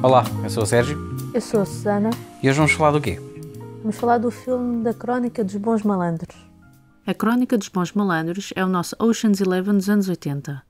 Olá, eu sou o Sérgio. Eu sou a Susana. E hoje vamos falar do quê? Vamos falar do filme da Crónica dos Bons Malandros. A Crónica dos Bons Malandros é o nosso Ocean's Eleven dos anos 80.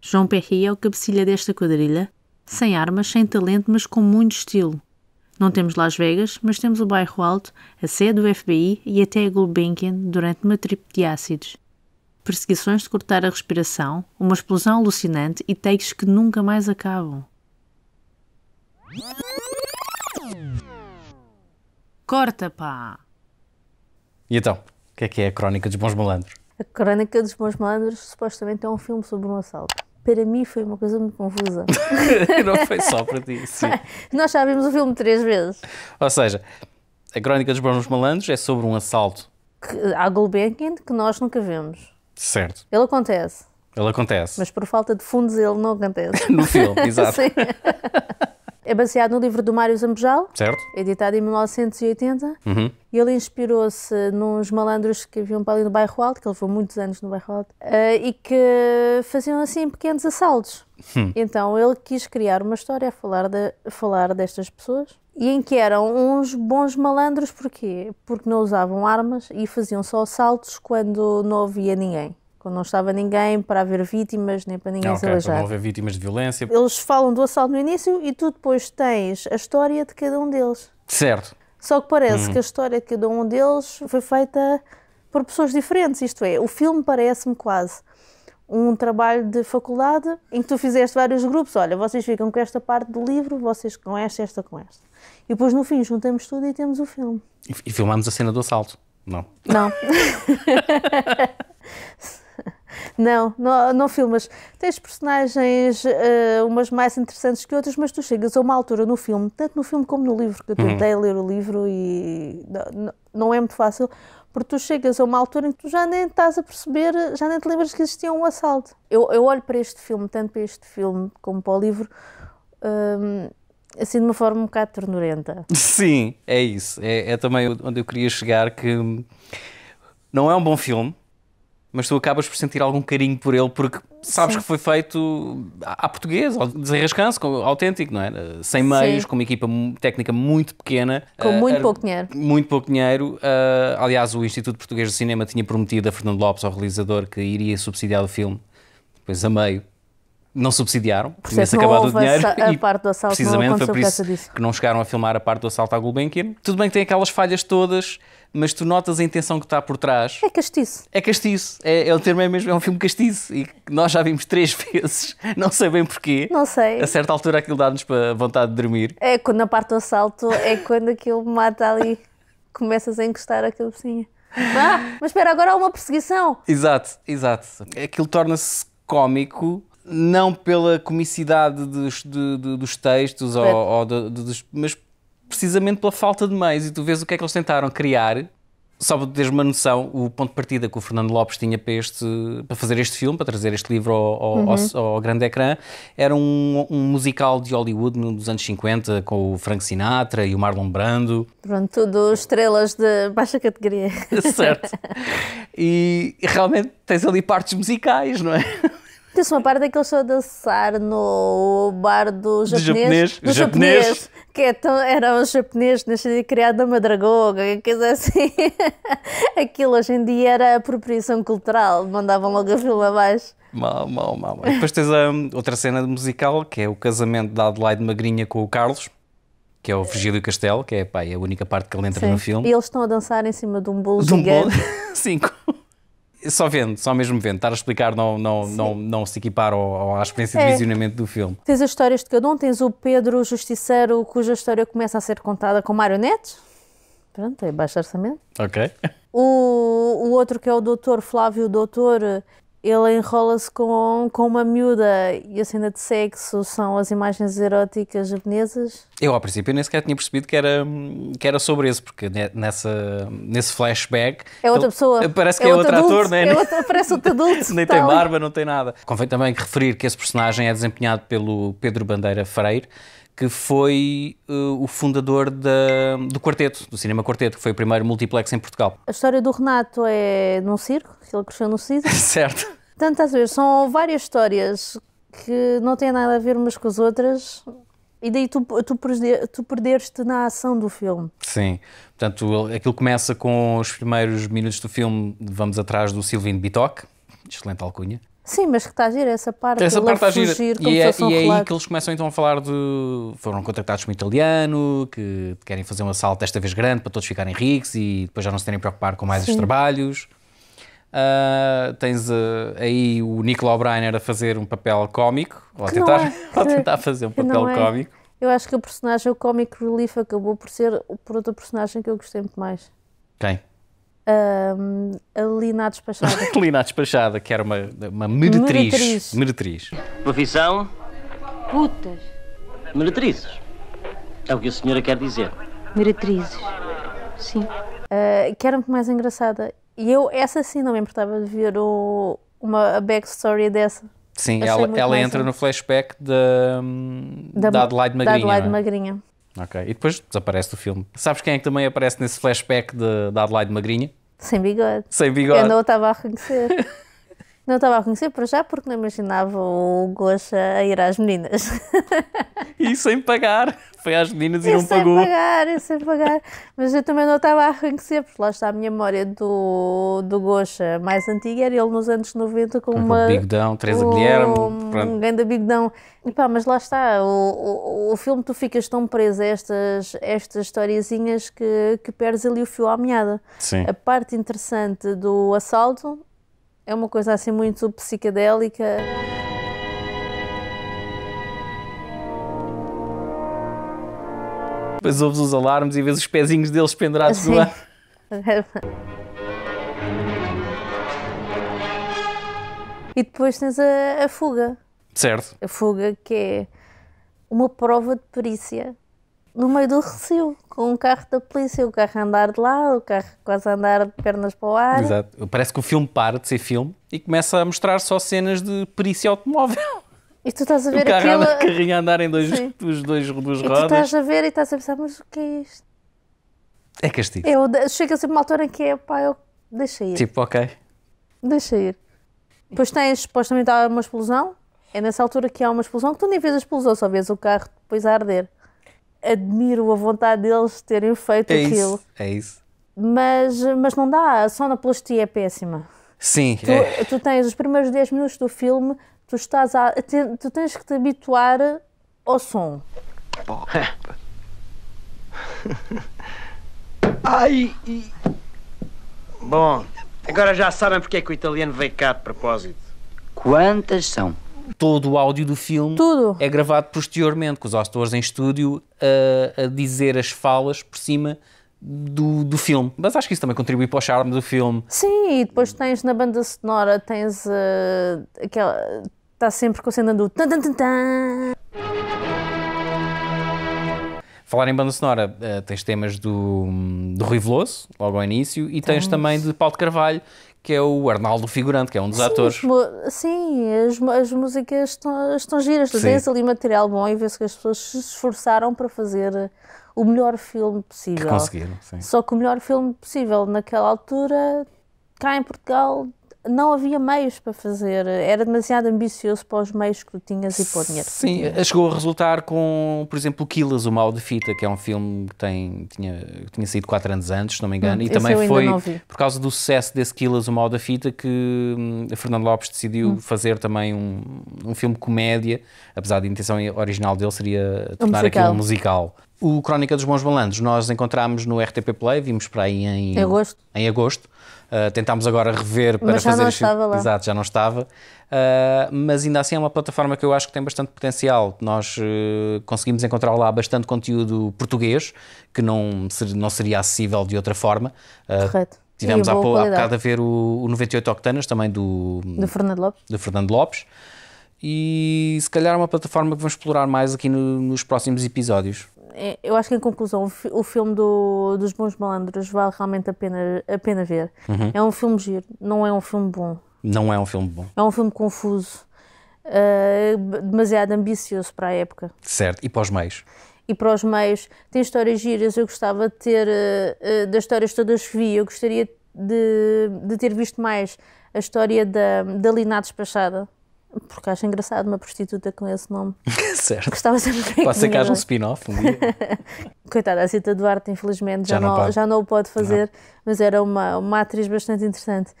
João Perry é o cabecilha desta quadrilha, sem armas, sem talento, mas com muito estilo. Não temos Las Vegas, mas temos o bairro Alto, a sede do FBI e até a Gulbenkian durante uma trip de ácidos. Perseguições de cortar a respiração, uma explosão alucinante e takes que nunca mais acabam. Corta, pá! E então, o que é que é a Crónica dos Bons Malandros? A Crónica dos Bons Malandros supostamente é um filme sobre um assalto. Para mim foi uma coisa muito confusa. Não foi só para ti, sim. Nós já vimos o filme três vezes. Ou seja, a Crónica dos Bons Malandros é sobre um assalto. A à Gulbenkian que nós nunca vemos. Certo. Ele acontece. Ele acontece. Mas por falta de fundos ele não acontece. no filme, exato. sim é baseado no livro do Mário Zambojal, certo. editado em 1980. Uhum. E ele inspirou-se nos malandros que viviam para ali no bairro Alto, que ele foi muitos anos no bairro Alto, uh, e que faziam assim pequenos assaltos. Hum. Então ele quis criar uma história a falar, de, a falar destas pessoas e em que eram uns bons malandros, porquê? Porque não usavam armas e faziam só assaltos quando não havia ninguém quando não estava ninguém para haver vítimas, nem para ninguém ah, okay, se aleijar. Para não haver vítimas de violência. Eles falam do assalto no início e tu depois tens a história de cada um deles. Certo. Só que parece hum. que a história de cada um deles foi feita por pessoas diferentes, isto é, o filme parece-me quase um trabalho de faculdade em que tu fizeste vários grupos, olha, vocês ficam com esta parte do livro, vocês com esta, esta com esta. E depois no fim juntamos tudo e temos o filme. E, e filmamos a cena do assalto, não? Não. Não, não, não filmas. Tens personagens, uh, umas mais interessantes que outras, mas tu chegas a uma altura no filme, tanto no filme como no livro, que eu tentei uhum. ler o livro e não, não é muito fácil, porque tu chegas a uma altura em que tu já nem estás a perceber, já nem te lembras que existia um assalto. Eu, eu olho para este filme, tanto para este filme como para o livro, hum, assim de uma forma um bocado tornurenta. Sim, é isso. É, é também onde eu queria chegar que não é um bom filme mas tu acabas por sentir algum carinho por ele porque sabes Sim. que foi feito à portuguesa, ao desenrascanço, autêntico, não é? Sem meios, Sim. com uma equipa técnica muito pequena. Com uh, muito pouco dinheiro. Muito pouco dinheiro. Uh, aliás, o Instituto Português de Cinema tinha prometido a Fernando Lopes, ao realizador, que iria subsidiar o filme. Depois, a meio, não subsidiaram, tinha-se acabado o dinheiro a e parte do assalto precisamente foi por isso disso. que não chegaram a filmar a parte do assalto à Gulbenkian. Tudo bem que tem aquelas falhas todas, mas tu notas a intenção que está por trás. É castiço. É castiço, é, é o termo é mesmo, é um filme castiço e nós já vimos três vezes, não sei bem porquê. Não sei. A certa altura aquilo dá-nos para vontade de dormir. É, quando na parte do assalto é quando aquilo mata ali, começas a encostar aquilo assim. Ah, mas espera, agora há uma perseguição. Exato, exato. Aquilo torna-se cómico não pela comicidade dos, de, de, dos textos, ou, ou de, dos, mas precisamente pela falta de meios. E tu vês o que é que eles tentaram criar. Só para teres uma noção, o ponto de partida que o Fernando Lopes tinha para, este, para fazer este filme, para trazer este livro ao, ao, uhum. ao, ao grande ecrã, era um, um, musical de Hollywood nos anos 50, com o Frank Sinatra e o Marlon Brando. Pronto, tudo estrelas de baixa categoria. Certo. E realmente tens ali partes musicais, não é? tem uma parte em que eles estão a dançar no bar do japonês. Do japonês. Do japonês. japonês que é tão, era um japonês nascido e criado na Madragoga, coisa assim. Aquilo hoje em dia era apropriação cultural, mandavam logo a fila abaixo. Mal, mal, mal. E Depois tens a hum, outra cena musical, que é o casamento da Adelaide Magrinha com o Carlos, que é o Virgílio Castelo, que é, pá, é a única parte que ele entra Sim. no filme. E eles estão a dançar em cima de um bolo de um Bolo? Cinco. só vendo, só mesmo vendo. Estar a explicar não, não, não, não se equipar ao, ao, à experiência é. de visionamento do filme. Tens as histórias de cada um, tens o Pedro Justiceiro, cuja história começa a ser contada com marionetes. Pronto, é baixo orçamento. Ok. O, o outro que é o doutor Flávio Doutor, ele enrola-se com, com uma miúda e a cena de sexo são as imagens eróticas japonesas? Eu, ao princípio, nem sequer tinha percebido que era, que era sobre isso, porque nessa, nesse flashback. É outra ele, pessoa. Parece que é, é outro, ator, né? É outro, parece outro adulto. nem tem barba, não tem nada. Convém também referir que esse personagem é desempenhado pelo Pedro Bandeira Freire que foi uh, o fundador da, do Quarteto, do Cinema Quarteto, que foi o primeiro multiplex em Portugal. A história do Renato é num circo, ele cresceu no circo. certo. Tantas vezes são várias histórias que não têm nada a ver umas com as outras, e daí tu, tu, tu perderes-te na ação do filme. Sim, portanto, aquilo começa com os primeiros minutos do filme, vamos atrás do Silvino Bitoque, excelente alcunha, Sim, mas que está a gira essa parte. Essa parte está a gira. Fugir, e é, e é aí que eles começam então a falar de. Foram contratados por um italiano, que querem fazer um assalto desta vez grande para todos ficarem ricos e depois já não se terem a preocupar com mais Sim. os trabalhos. Uh, tens uh, aí o Nicolau Breiner a fazer um papel cómico, ou a tentar, é, tentar fazer um papel é. cómico. Eu acho que o personagem, o Comic Relief, acabou por ser por outro personagem que eu gostei muito mais. Quem? Um, a Lina Despachada. Lina Despachada, que era uma, uma meretriz. Meretriz. meretriz. Profissão? Putas. Meretrizes. É o que a senhora quer dizer. Meretrizes. Sim. Uh, que era muito mais engraçada. E eu, essa sim, não me importava de ver o, uma a backstory dessa. Sim, Achei ela, ela entra assim. no flashback de, da, da Adelaide Magrinha. Da Adelaide é? Magrinha. Ok, e depois desaparece do filme. Sabes quem é que também aparece nesse flashback da Adelaide Magrinha? Sem bigode. Sem bigode. Eu não estava a reconhecer. Não estava a conhecer para já porque não imaginava o Gosha a ir às meninas. E sem pagar. Foi às meninas e, e não sem pagou. Sem pagar, e sem pagar. Mas eu também não estava a reconhecer, porque lá está a minha memória do, do Gosha mais antiga, era ele nos anos 90 com uma. Um bigdão, Teresa um, Guilherme. Um grande bigodão E pá, mas lá está, o, o, o filme tu ficas tão preso a estas, estas historiazinhas que, que perdes ali o fio à meada. Sim. A parte interessante do assalto é uma coisa assim muito psicadélica. Depois ouves os alarmes e vês os pezinhos deles pendurados assim. ar. e depois tens a, a fuga. Certo. A fuga que é uma prova de perícia no meio do recio com o carro da polícia, o carro a andar de lado, o carro quase a andar de pernas para o ar. Exato. Parece que o filme para de ser filme e começa a mostrar só cenas de perícia automóvel. E tu estás a ver o carro aquilo... O carrinho a andar em dois, Sim. dois, duas rodas. E tu estás a ver e estás a pensar, mas o que é isto? É castigo. Eu chego a sempre uma altura em que é, pá, eu deixa ir. Tipo, ok. Deixa ir. Depois tens, supostamente há uma explosão. É nessa altura que há uma explosão que tu nem vês a explosão, só vês o carro depois a arder admiro a vontade deles terem feito é aquilo. Isso, é isso. Mas, mas não dá, a sonoplastia é péssima. Sim. Tu, é. tu tens os primeiros 10 minutos do filme, tu estás a. Tu tens que te habituar ao som. Ai! Bom, agora já sabem porque é que o italiano veio cá de propósito. Quantas são? todo o áudio do filme Tudo. é gravado posteriormente, com os atores em estúdio a, a dizer as falas por cima do, do filme. Mas acho que isso também contribui para o charme do filme. Sim, e depois tens na banda sonora, tens uh, aquela. Está sempre com o. Tan, tan, tan, tan. Falar em banda sonora, uh, tens temas do, do Rui Veloso, logo ao início, e tens, tens também de Paulo de Carvalho, que é o Arnaldo Figurante, que é um dos sim, atores. Sim, as, as músicas estão, estão giras, tens ali material bom e vê-se que as pessoas se esforçaram para fazer o melhor filme possível. Que conseguiram, sim. Só que o melhor filme possível naquela altura, cá em Portugal, não havia meios para fazer, era demasiado ambicioso para os meios que tu tinhas e para o dinheiro. Sim, eh, chegou a resultar com, por exemplo, Quilas, O Mal de Fita, que é um filme que tem, tinha, tinha saído 4 anos antes, se não me hum, engano, hum, e também foi por causa do sucesso desse Quilas, O Mal da Fita, que hum, Fernando Lopes decidiu hum. fazer também um, um filme comédia, apesar da intenção original dele seria tornar um aquilo um musical. O Crónica dos Bons Malandros nós encontramos no RTP Play, vimos para aí em agosto. Em agosto. Uh, tentámos agora rever para mas já fazer. Não estava lá. Exato, já não estava. Uh, mas ainda assim é uma plataforma que eu acho que tem bastante potencial. Nós uh, conseguimos encontrar lá bastante conteúdo português, que não, ser, não seria acessível de outra forma. Correto. Tivemos há, há bocado a ver o, o 98 Octanas também do, do Fernando Lopes. Do Fernando Lopes e se calhar é uma plataforma que vamos explorar mais aqui no, nos próximos episódios. É, eu acho que, em conclusão, o filme do, dos Bons Malandros vale realmente a pena, a pena ver. Uhum. É um filme giro, não é um filme bom. Não é um filme bom. É um filme confuso, uh, demasiado ambicioso para a época. Certo, e para os meios? E para os meios. Tem histórias giras, eu gostava de ter, uh, uh, das histórias todas que vi, eu gostaria de, de ter visto mais a história da, da Lina Despachada porque acho engraçado uma prostituta com esse nome. certo. Gostava sempre Pode ser que haja um spin-off um dia. Coitada, a Cita Duarte, infelizmente, já, já não, não já não o pode fazer, não. mas era uma, uma atriz bastante interessante.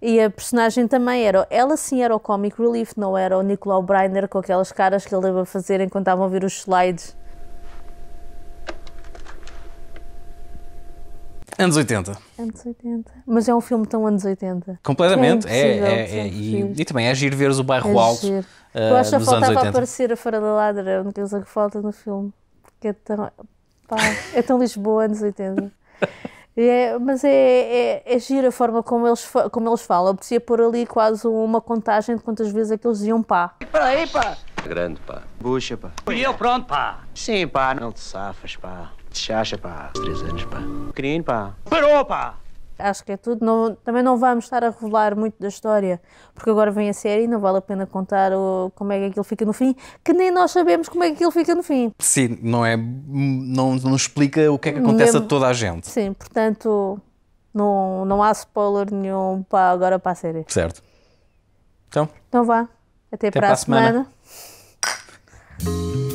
E a personagem também era, ela sim era o comic relief, não era o Nicolau Breiner com aquelas caras que ele dava a fazer enquanto estavam a ver os slides. Anos 80. Anos 80. Mas é um filme tão anos 80. Completamente. É, é, é, é, e, e, também é giro veres o bairro é alto. Uh, Eu acho ah, que faltava aparecer a Fora da Ladra, a eles coisa é que falta no filme. Porque é tão. Pá, é tão Lisboa, anos 80. É, mas é, é, é giro a forma como eles, como eles falam. Eu podia pôr ali quase uma contagem de quantas vezes é que eles diziam pá. Espera aí, pá. Grande, pá. Bucha, pá. E eu pronto, pá. Sim, pá. Não te safas, pá acha, pá. Três anos, pá. Pequenino, pá. Parou, pá! Acho que é tudo. Não, também não vamos estar a revelar muito da história, porque agora vem a série e não vale a pena contar o, como é que aquilo fica no fim, que nem nós sabemos como é que aquilo fica no fim. Sim, não é. Não, não explica o que é que acontece Mesmo, a toda a gente. Sim, portanto, não, não há spoiler nenhum para agora para a série. Certo. Então? Então vá. Até, até para, para, a semana. semana.